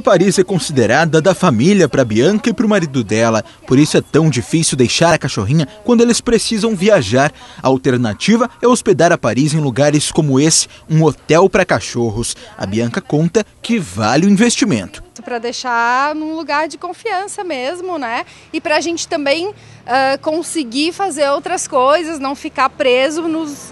Paris é considerada da família para Bianca e para o marido dela, por isso é tão difícil deixar a cachorrinha quando eles precisam viajar. A alternativa é hospedar a Paris em lugares como esse, um hotel para cachorros. A Bianca conta que vale o investimento para deixar num lugar de confiança mesmo, né? E para a gente também uh, conseguir fazer outras coisas, não ficar preso nos, uh,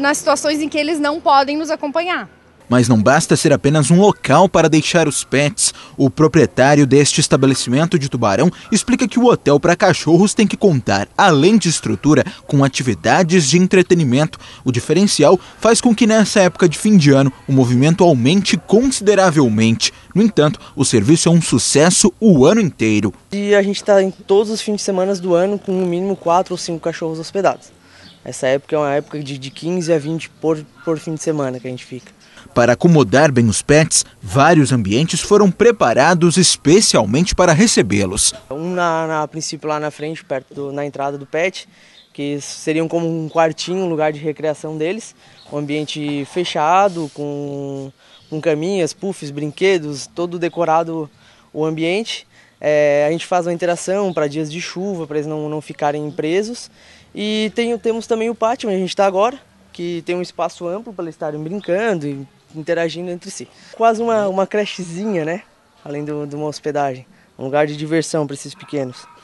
nas situações em que eles não podem nos acompanhar. Mas não basta ser apenas um local para deixar os pets. O proprietário deste estabelecimento de Tubarão explica que o hotel para cachorros tem que contar, além de estrutura, com atividades de entretenimento. O diferencial faz com que nessa época de fim de ano o movimento aumente consideravelmente. No entanto, o serviço é um sucesso o ano inteiro. E a gente está em todos os fins de semana do ano com no mínimo quatro ou cinco cachorros hospedados. Essa época é uma época de, de 15 a 20 por, por fim de semana que a gente fica. Para acomodar bem os pets, vários ambientes foram preparados especialmente para recebê-los. Um na, na princípio lá na frente, perto do, na entrada do pet, que seriam como um quartinho, um lugar de recreação deles, um ambiente fechado com, com caminhas, puffs, brinquedos, todo decorado o ambiente. É, a gente faz uma interação para dias de chuva, para eles não, não ficarem presos. E tem, temos também o pátio onde a gente está agora, que tem um espaço amplo para eles estarem brincando e interagindo entre si. Quase uma, uma crechezinha, né? Além de uma hospedagem. Um lugar de diversão para esses pequenos.